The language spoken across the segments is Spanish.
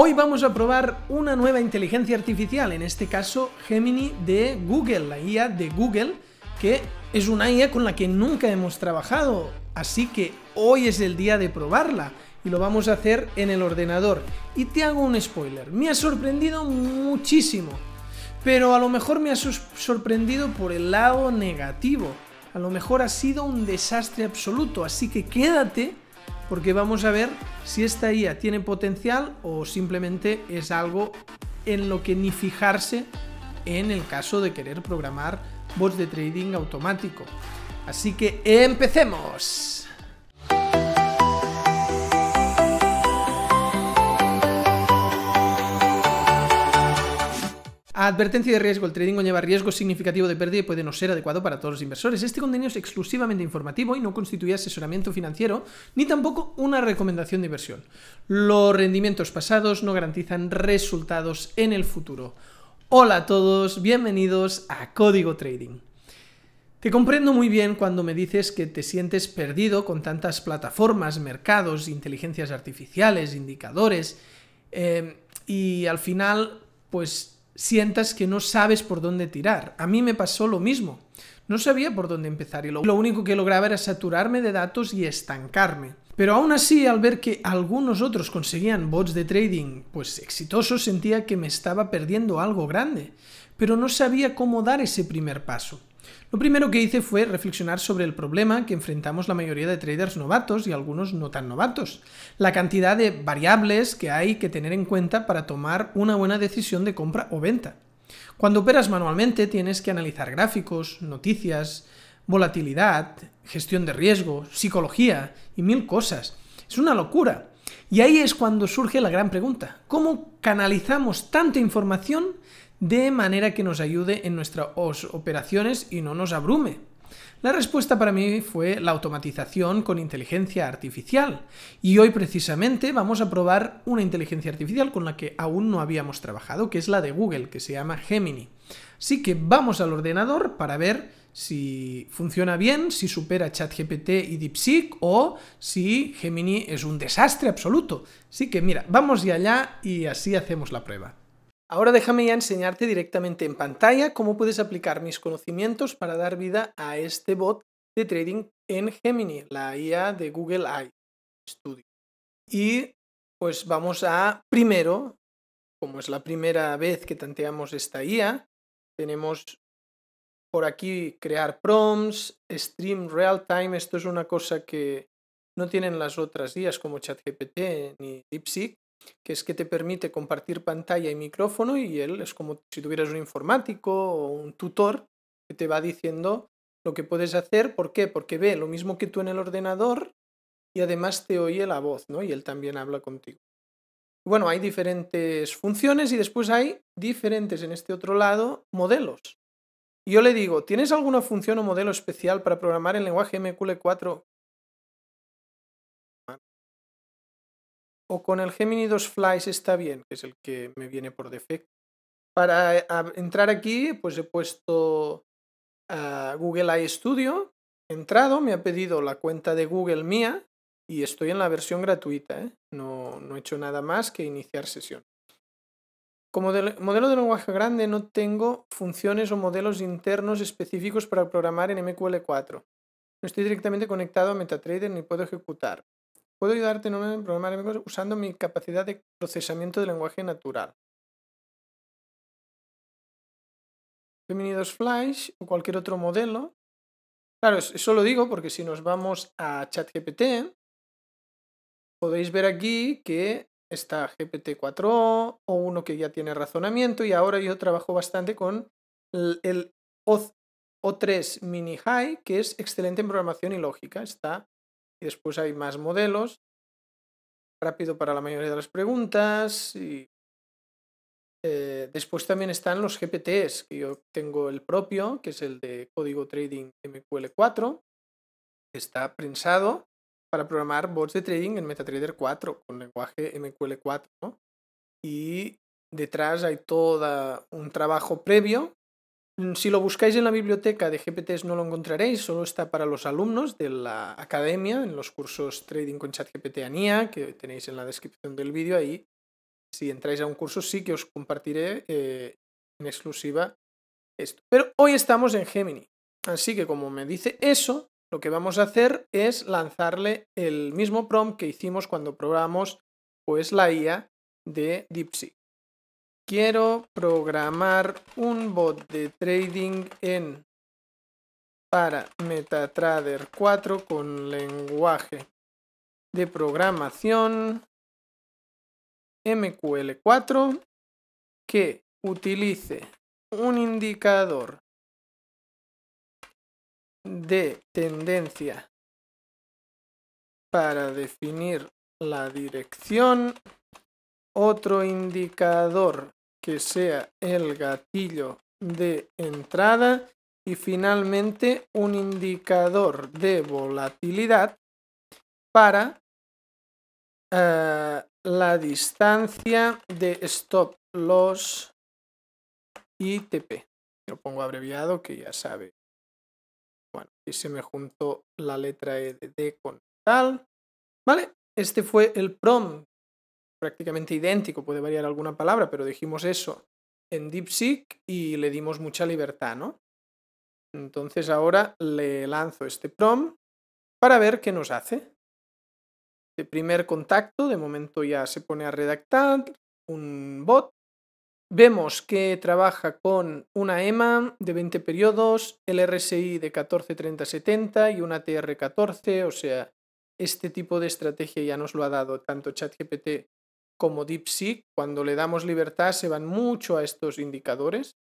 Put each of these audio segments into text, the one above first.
Hoy vamos a probar una nueva inteligencia artificial, en este caso Gemini de Google, la IA de Google, que es una IA con la que nunca hemos trabajado, así que hoy es el día de probarla y lo vamos a hacer en el ordenador. Y te hago un spoiler, me ha sorprendido muchísimo, pero a lo mejor me ha sorprendido por el lado negativo, a lo mejor ha sido un desastre absoluto, así que quédate porque vamos a ver si esta IA tiene potencial o simplemente es algo en lo que ni fijarse en el caso de querer programar bots de trading automático. Así que empecemos. Advertencia de riesgo. El trading conlleva riesgo significativo de pérdida y puede no ser adecuado para todos los inversores. Este contenido es exclusivamente informativo y no constituye asesoramiento financiero ni tampoco una recomendación de inversión. Los rendimientos pasados no garantizan resultados en el futuro. Hola a todos, bienvenidos a Código Trading. Te comprendo muy bien cuando me dices que te sientes perdido con tantas plataformas, mercados, inteligencias artificiales, indicadores eh, y al final pues sientas que no sabes por dónde tirar. A mí me pasó lo mismo. No sabía por dónde empezar y lo, único que lograba era saturarme de datos y estancarme. Pero aún así, al ver que algunos otros conseguían bots de trading pues exitosos, sentía que me estaba perdiendo algo grande, pero no sabía cómo dar ese primer paso. Lo primero que hice fue reflexionar sobre el problema que enfrentamos la mayoría de traders novatos y algunos no tan novatos, la cantidad de variables que hay que tener en cuenta para tomar una buena decisión de compra o venta. Cuando operas manualmente tienes que analizar gráficos, noticias, volatilidad, gestión de riesgo, psicología y mil cosas. Es una locura. Y ahí es cuando surge la gran pregunta, ¿cómo canalizamos tanta información de manera que nos ayude en nuestras operaciones y no nos abrume? La respuesta para mí fue la automatización con inteligencia artificial. Y hoy precisamente vamos a probar una inteligencia artificial con la que aún no habíamos trabajado, que es la de Google, que se llama Gemini. Así que vamos al ordenador para ver si funciona bien, si supera ChatGPT y DeepSeek o si Gemini es un desastre absoluto. Así que mira, vamos ya allá y así hacemos la prueba. Ahora déjame ya enseñarte directamente en pantalla cómo puedes aplicar mis conocimientos para dar vida a este bot de trading en Gemini, la IA de Google AI Studio. Y pues vamos a primero, como es la primera vez que tanteamos esta IA, tenemos por aquí crear prompts, stream real time, esto es una cosa que no tienen las otras guías como ChatGPT ni DeepSeek, que es que te permite compartir pantalla y micrófono y él es como si tuvieras un informático o un tutor que te va diciendo lo que puedes hacer, ¿por qué? Porque ve lo mismo que tú en el ordenador y además te oye la voz, ¿no? Y él también habla contigo. Bueno, hay diferentes funciones y después hay diferentes en este otro lado modelos yo le digo, ¿tienes alguna función o modelo especial para programar en lenguaje MQL4 o con el Gemini 2 Flies está bien, que es el que me viene por defecto. Para entrar aquí, pues he puesto a Google iStudio, he entrado, me ha pedido la cuenta de Google mía y estoy en la versión gratuita. ¿eh? no he hecho nada más que iniciar sesión. Como modelo de lenguaje grande no tengo funciones o modelos internos específicos para programar en MQL4. No estoy directamente conectado a MetaTrader ni puedo ejecutar. Puedo ayudarte en programar MQL usando mi capacidad de procesamiento de lenguaje natural. Bienvenidos Flash o cualquier otro modelo. Claro, eso lo digo porque si nos vamos a ChatGPT, podéis ver aquí que está GPT-4o uno que ya tiene razonamiento y ahora yo trabajo bastante con el, O3 Mini High, que es excelente en programación y lógica. Está. Y después hay más modelos. Rápido para la mayoría de las preguntas. Y, eh, después también están los GPTs, que yo tengo el propio, que es el de código trading MQL4, está prensado, para programar bots de trading en MetaTrader 4 con lenguaje MQL4, Y detrás hay todo un trabajo previo. Mm, si lo buscáis en la biblioteca de GPTs no lo encontraréis, solo está para los alumnos de la academia, en los cursos Trading con ChatGPT ANIA, que tenéis en la descripción del vídeo ahí. Si entráis a un curso sí que os compartiré eh, en exclusiva esto. Pero hoy estamos en Gemini, así que como me dice eso, lo que vamos a hacer es lanzarle el mismo prompt que hicimos cuando programamos pues la IA de DeepSeek. Quiero programar un bot de trading en para MetaTrader 4 con lenguaje de programación MQL4 que utilice un indicador de tendencia para definir la dirección, otro indicador que sea el gatillo de entrada y finalmente un indicador de volatilidad para eh, la distancia de stop loss ITP. Lo pongo abreviado que ya sabe y se me juntó la letra E de D con tal. ¿Vale? Este fue el prom, prácticamente idéntico, puede variar alguna palabra, pero dijimos eso en DeepSeek y le dimos mucha libertad, ¿no? Entonces ahora le lanzo este prom para ver qué nos hace. De primer contacto, de momento ya se pone a redactar un bot Vemos que trabaja con una EMA de 20 periodos, el RSI de 14-30-70 y una TR14, o sea, este tipo de estrategia ya nos lo ha dado tanto ChatGPT como DeepSeek. Cuando le damos libertad se van mucho a estos indicadores.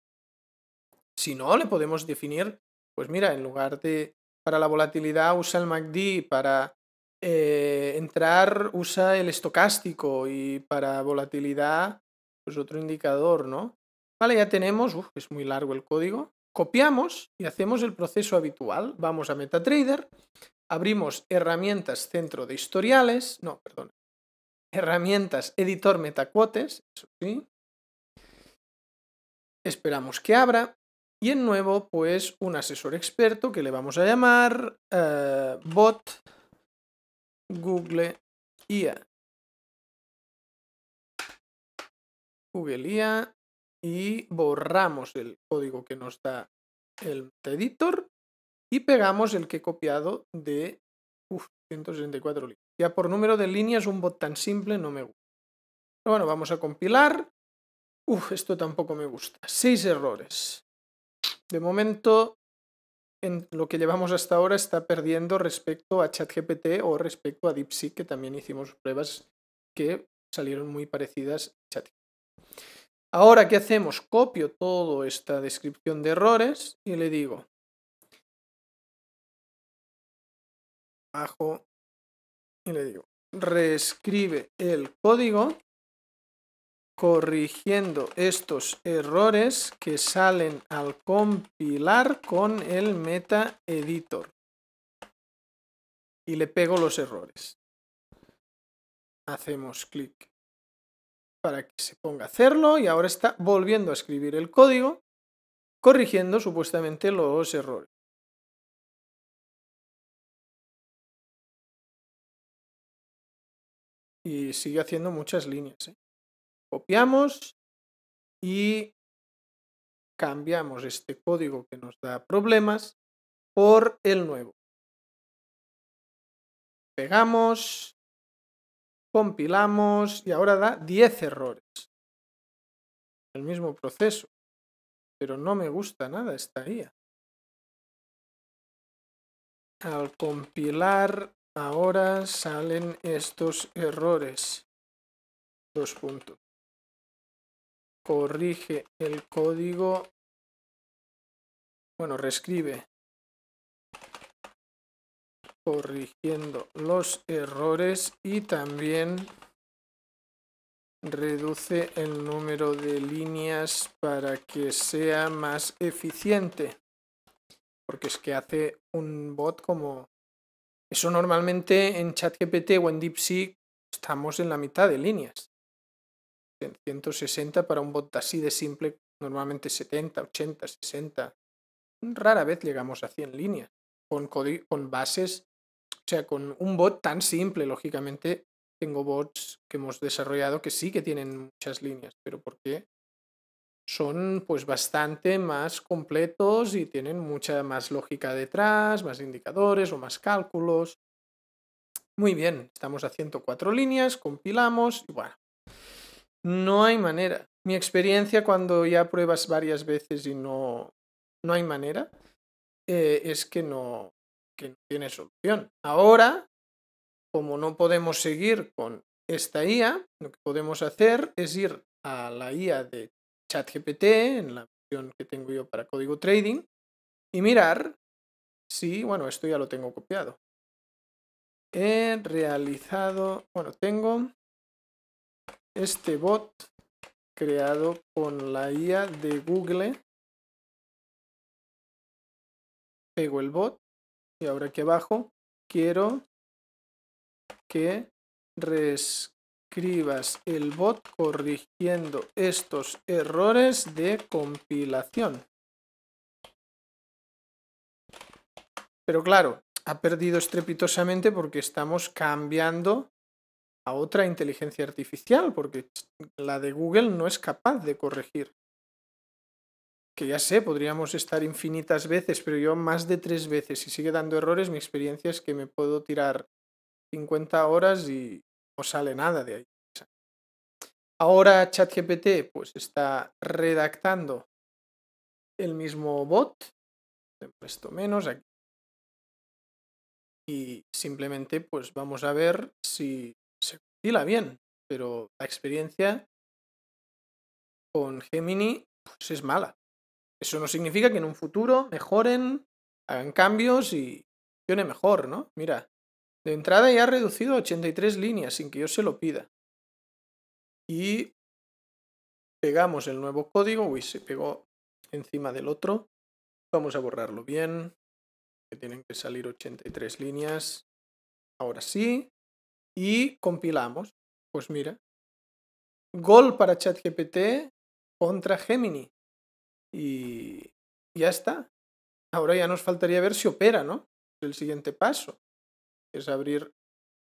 Si no, le podemos definir, pues mira, en lugar de para la volatilidad usa el MACD, para eh, entrar usa el estocástico y para volatilidad pues otro indicador, ¿no? Vale, ya tenemos, es muy largo el código, copiamos y hacemos el proceso habitual. Vamos a MetaTrader, abrimos herramientas centro de historiales, no, perdón, herramientas editor MetaQuotes, eso sí. Esperamos que abra y en nuevo, pues un asesor experto que le vamos a llamar eh, bot Google IA. y borramos el código que nos da el editor y pegamos el que he copiado de 164 líneas. Ya por número de líneas un bot tan simple no me gusta. bueno, vamos a compilar. Uf, esto tampoco me gusta. Seis errores. De momento, en lo que llevamos hasta ahora está perdiendo respecto a ChatGPT o respecto a DeepSeek, que también hicimos pruebas que salieron muy parecidas a Ahora, ¿qué hacemos? Copio toda esta descripción de errores y le digo bajo y le digo reescribe el código corrigiendo estos errores que salen al compilar con el meta editor y le pego los errores hacemos clic para que se ponga a hacerlo y ahora está volviendo a escribir el código, corrigiendo supuestamente los errores. Y sigue haciendo muchas líneas. ¿eh? Copiamos y cambiamos este código que nos da problemas por el nuevo. Pegamos compilamos y ahora da 10 errores. El mismo proceso. Pero no me gusta nada esta guía. Al compilar ahora salen estos errores. Dos puntos. Corrige el código. Bueno, reescribe corrigiendo los errores y también reduce el número de líneas para que sea más eficiente. Porque es que hace un bot como... Eso normalmente en ChatGPT o en DeepSeek estamos en la mitad de líneas. en 160 para un bot así de simple, normalmente 70, 80, 60. Rara vez llegamos a 100 líneas con, con bases o sea, con un bot tan simple, lógicamente, tengo bots que hemos desarrollado que sí que tienen muchas líneas, pero porque son pues bastante más completos y tienen mucha más lógica detrás, más indicadores o más cálculos. Muy bien, estamos a 104 líneas, compilamos y bueno, no hay manera. Mi experiencia cuando ya pruebas varias veces y no, no hay manera eh, es que no, que no tiene solución. Ahora, como no podemos seguir con esta IA, lo que podemos hacer es ir a la IA de ChatGPT, en la opción que tengo yo para código trading, y mirar si, bueno, esto ya lo tengo copiado. He realizado, bueno, tengo este bot creado con la IA de Google. Pego el bot y ahora aquí abajo quiero que reescribas el bot corrigiendo estos errores de compilación. Pero claro, ha perdido estrepitosamente porque estamos cambiando a otra inteligencia artificial, porque la de Google no es capaz de corregir que ya sé, podríamos estar infinitas veces, pero yo más de tres veces, y sigue dando errores, mi experiencia es que me puedo tirar 50 horas y no sale nada de ahí. Ahora ChatGPT pues está redactando el mismo bot, le puesto menos aquí. Y simplemente pues vamos a ver si se compila bien, pero la experiencia con Gemini pues es mala. Eso no significa que en un futuro mejoren, hagan cambios y funcione mejor, ¿no? Mira, de entrada ya ha reducido 83 líneas sin que yo se lo pida. Y pegamos el nuevo código, uy, se pegó encima del otro. Vamos a borrarlo bien, que tienen que salir 83 líneas. Ahora sí. Y compilamos. Pues mira, Gol para ChatGPT contra Gemini y ya está. Ahora ya nos faltaría ver si opera, ¿no? El siguiente paso es abrir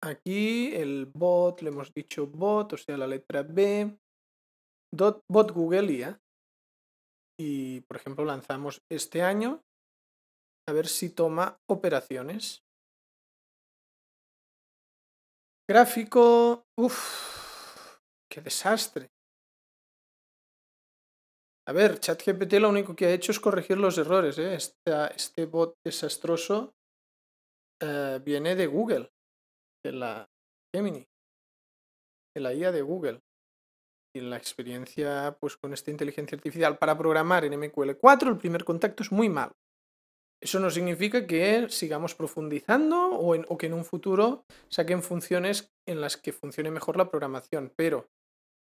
aquí el bot, le hemos dicho bot, o sea, la letra B, dot, bot Google IA. Y, por ejemplo, lanzamos este año a ver si toma operaciones. Gráfico, uff, qué desastre. A ver, ChatGPT lo único que ha hecho es corregir los errores. ¿eh? Este, este, bot desastroso eh, viene de Google, de la Gemini, de la IA de Google. Y la experiencia pues, con esta inteligencia artificial para programar en MQL4, el primer contacto es muy malo. Eso no significa que sigamos profundizando o, o, que en un futuro saquen funciones en las que funcione mejor la programación, pero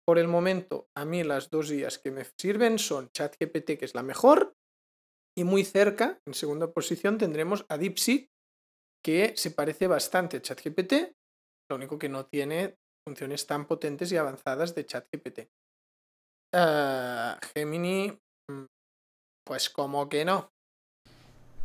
por el momento, a mí las dos guías que me sirven son ChatGPT, que es la mejor, y muy cerca, en segunda posición, tendremos a DeepSeek, que se parece bastante a ChatGPT, lo único que no tiene funciones tan potentes y avanzadas de ChatGPT. Ah, Gemini, mm, pues como que no.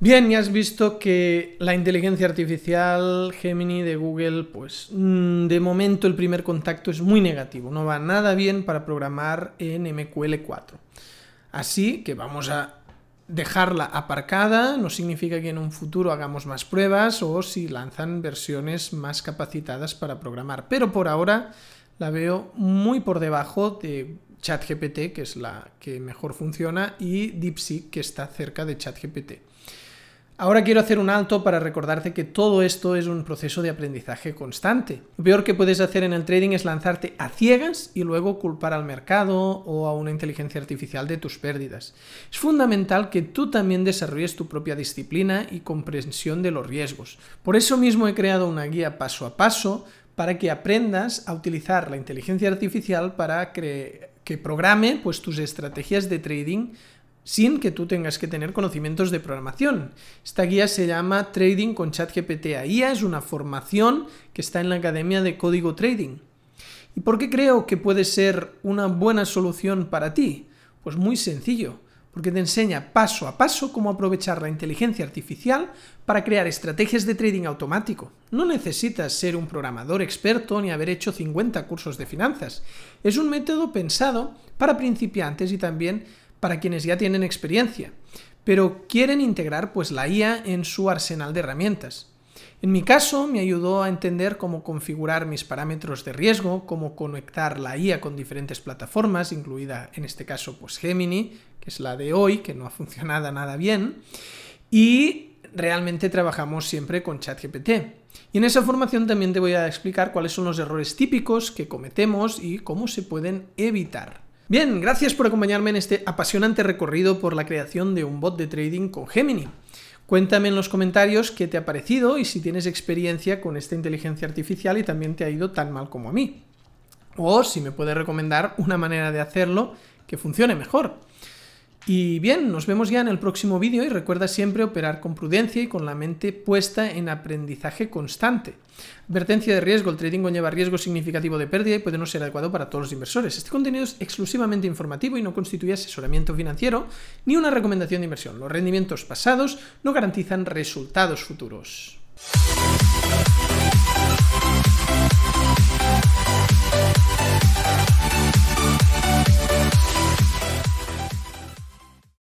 Bien, ya has visto que la inteligencia artificial Gemini de Google, pues mm, de momento el primer contacto es muy negativo, no va nada bien para programar en MQL4. Así que vamos a dejarla aparcada, no significa que en un futuro hagamos más pruebas o si lanzan versiones más capacitadas para programar, pero por ahora la veo muy por debajo de ChatGPT, que es la que mejor funciona, y DeepSeek, que está cerca de ChatGPT. Ahora quiero hacer un alto para recordarte que todo esto es un proceso de aprendizaje constante. Lo peor que puedes hacer en el trading es lanzarte a ciegas y luego culpar al mercado o a una inteligencia artificial de tus pérdidas. Es fundamental que tú también desarrolles tu propia disciplina y comprensión de los riesgos. Por eso mismo he creado una guía paso a paso para que aprendas a utilizar la inteligencia artificial para que programe pues, tus estrategias de trading sin que tú tengas que tener conocimientos de programación. Esta guía se llama Trading con ChatGPT AIA, es una formación que está en la Academia de Código Trading. ¿Y por qué creo que puede ser una buena solución para ti? Pues muy sencillo, porque te enseña paso a paso cómo aprovechar la inteligencia artificial para crear estrategias de trading automático. No necesitas ser un programador experto ni haber hecho 50 cursos de finanzas. Es un método pensado para principiantes y también para quienes ya tienen experiencia, pero quieren integrar pues la IA en su arsenal de herramientas. En mi caso, me ayudó a entender cómo configurar mis parámetros de riesgo, cómo conectar la IA con diferentes plataformas, incluida en este caso pues Gemini, que es la de hoy, que no ha funcionado nada bien, y realmente trabajamos siempre con ChatGPT. Y en esa formación también te voy a explicar cuáles son los errores típicos que cometemos y cómo se pueden evitar. Bien, gracias por acompañarme en este apasionante recorrido por la creación de un bot de trading con Gemini. Cuéntame en los comentarios qué te ha parecido y si tienes experiencia con esta inteligencia artificial y también te ha ido tan mal como a mí. O si me puedes recomendar una manera de hacerlo que funcione mejor. Y bien, nos vemos ya en el próximo vídeo y recuerda siempre operar con prudencia y con la mente puesta en aprendizaje constante. Vertencia de riesgo, el trading conlleva riesgo significativo de pérdida y puede no ser adecuado para todos los inversores. Este contenido es exclusivamente informativo y no constituye asesoramiento financiero ni una recomendación de inversión. Los rendimientos pasados no garantizan resultados futuros.